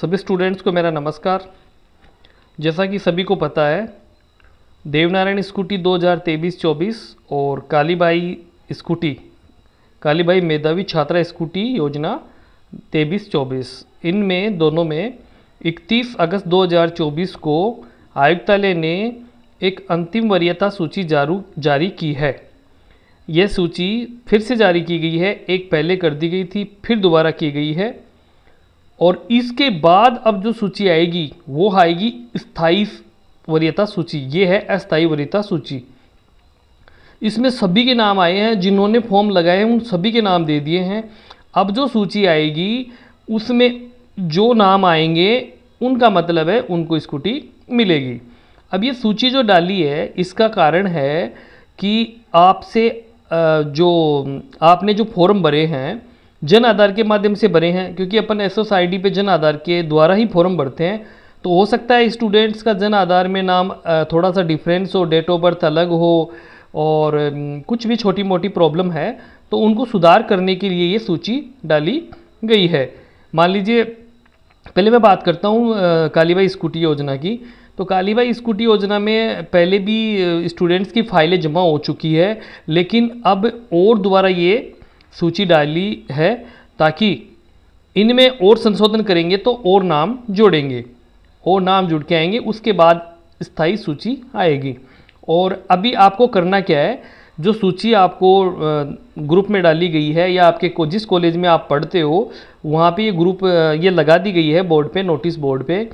सभी स्टूडेंट्स को मेरा नमस्कार जैसा कि सभी को पता है देवनारायण स्कूटी 2023-24 और कालीबाई स्कूटी कालीबाई मेधावी छात्रा स्कूटी योजना 23-24 इनमें दोनों में 31 अगस्त 2024 को आयुक्तालय ने एक अंतिम वरीयता सूची जारू जारी की है यह सूची फिर से जारी की गई है एक पहले कर दी गई थी फिर दोबारा की गई है और इसके बाद अब जो सूची आएगी वो आएगी स्थायी वरीयता सूची ये है अस्थाई वरीयता सूची इसमें सभी के नाम आए हैं जिन्होंने फॉर्म लगाए हैं उन सभी के नाम दे दिए हैं अब जो सूची आएगी उसमें जो नाम आएंगे उनका मतलब है उनको स्कूटी मिलेगी अब ये सूची जो डाली है इसका कारण है कि आपसे जो आपने जो फॉर्म भरे हैं जन आधार के माध्यम से भरे हैं क्योंकि अपन एस एस आई डी पे जन आधार के द्वारा ही फॉर्म भरते हैं तो हो सकता है स्टूडेंट्स का जन आधार में नाम थोड़ा सा डिफरेंस हो डेट ऑफ बर्थ अलग हो और कुछ भी छोटी मोटी प्रॉब्लम है तो उनको सुधार करने के लिए ये सूची डाली गई है मान लीजिए पहले मैं बात करता हूँ कालीबाई स्कूटी योजना की तो कालीबाई स्कूटी योजना में पहले भी स्टूडेंट्स की फाइलें जमा हो चुकी है लेकिन अब और दोबारा ये सूची डाली है ताकि इनमें और संशोधन करेंगे तो और नाम जोड़ेंगे और नाम जुड़ के आएंगे उसके बाद स्थायी सूची आएगी और अभी आपको करना क्या है जो सूची आपको ग्रुप में डाली गई है या आपके को जिस कॉलेज में आप पढ़ते हो वहाँ पे ये ग्रुप ये लगा दी गई है बोर्ड पे नोटिस बोर्ड पे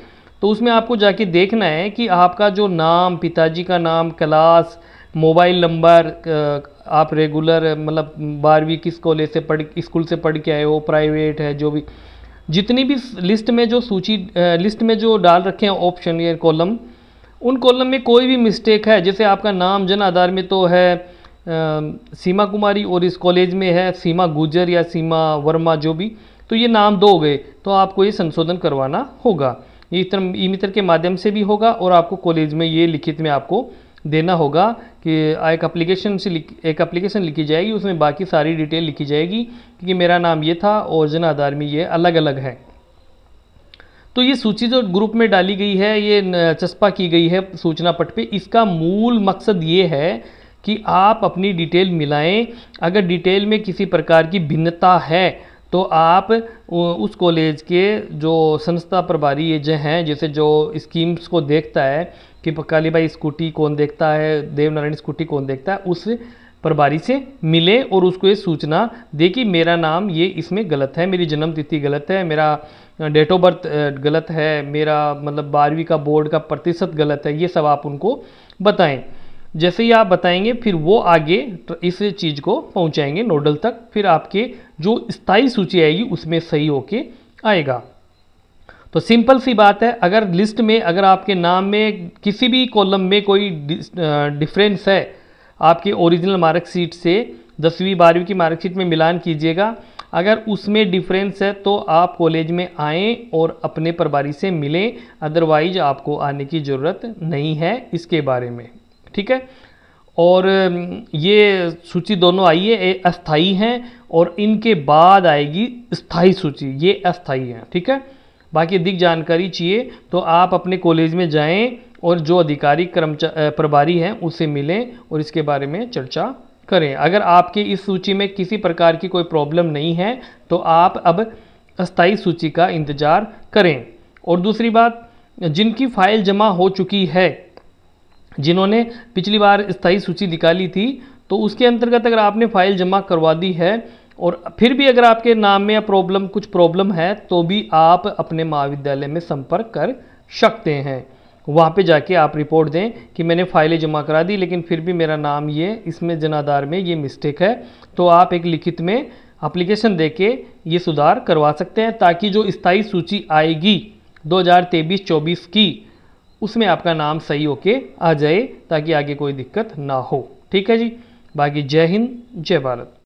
तो उसमें आपको जाके देखना है कि आपका जो नाम पिताजी का नाम क्लास मोबाइल नंबर आप रेगुलर मतलब बारहवीं किस कॉलेज से पढ़ स्कूल से पढ़ के आए हो प्राइवेट है जो भी जितनी भी लिस्ट में जो सूची लिस्ट में जो डाल रखे हैं ऑप्शन या कॉलम उन कॉलम में कोई भी मिस्टेक है जैसे आपका नाम जन आधार में तो है आ, सीमा कुमारी और इस कॉलेज में है सीमा गुजर या सीमा वर्मा जो भी तो ये नाम दो हो गए तो आपको ये संशोधन करवाना होगा ये इतना ई मित्र के माध्यम से भी होगा और आपको कॉलेज में ये लिखित में आपको देना होगा कि एक अप्लीकेशन से एक अप्लीकेशन लिखी जाएगी उसमें बाकी सारी डिटेल लिखी जाएगी क्योंकि मेरा नाम ये था और जन आधार में ये अलग अलग है तो ये सूची जो ग्रुप में डाली गई है ये चस्पा की गई है सूचना पट पे इसका मूल मकसद ये है कि आप अपनी डिटेल मिलाएं अगर डिटेल में किसी प्रकार की भिन्नता है तो आप उस कॉलेज के जो संस्था प्रभारी जो हैं जैसे जो स्कीम्स को देखता है कि चिपकाली भाई स्कूटी कौन देखता है देवनारायण स्कूटी कौन देखता है उस प्रभारी से मिले और उसको ये सूचना दे कि मेरा नाम ये इसमें गलत है मेरी जन्म तिथि गलत है मेरा डेट ऑफ बर्थ गलत है मेरा मतलब बारहवीं का बोर्ड का प्रतिशत गलत है ये सब आप उनको बताएं जैसे ही आप बताएंगे फिर वो आगे इस चीज़ को पहुंचाएंगे नोडल तक फिर आपके जो स्थायी सूची आएगी उसमें सही होके आएगा तो सिंपल सी बात है अगर लिस्ट में अगर आपके नाम में किसी भी कॉलम में कोई डिफरेंस है आपके ओरिजिनल मार्कशीट से दसवीं बारहवीं की मार्कशीट में मिलान कीजिएगा अगर उसमें डिफरेंस है तो आप कॉलेज में आएँ और अपने प्रभारी से मिलें अदरवाइज आपको आने की ज़रूरत नहीं है इसके बारे में ठीक है और ये सूची दोनों आई है अस्थाई हैं और इनके बाद आएगी स्थाई सूची ये अस्थाई हैं ठीक है बाकी अधिक जानकारी चाहिए तो आप अपने कॉलेज में जाएं और जो अधिकारी कर्मचारी प्रभारी हैं उसे मिलें और इसके बारे में चर्चा करें अगर आपकी इस सूची में किसी प्रकार की कोई प्रॉब्लम नहीं है तो आप अब अस्थायी सूची का इंतज़ार करें और दूसरी बात जिनकी फाइल जमा हो चुकी है जिन्होंने पिछली बार स्थायी सूची निकाली थी तो उसके अंतर्गत अगर आपने फाइल जमा करवा दी है और फिर भी अगर आपके नाम में या प्रॉब्लम कुछ प्रॉब्लम है तो भी आप अपने महाविद्यालय में संपर्क कर सकते हैं वहाँ पे जाके आप रिपोर्ट दें कि मैंने फाइलें जमा करा दी लेकिन फिर भी मेरा नाम ये इसमें जनाधार में ये मिस्टेक है तो आप एक लिखित में अप्लीकेशन दे के ये सुधार करवा सकते हैं ताकि जो स्थायी सूची आएगी तेईस चौबीस की उसमें आपका नाम सही होके आ जाए ताकि आगे कोई दिक्कत ना हो ठीक है जी बाकी जय हिंद जय भारत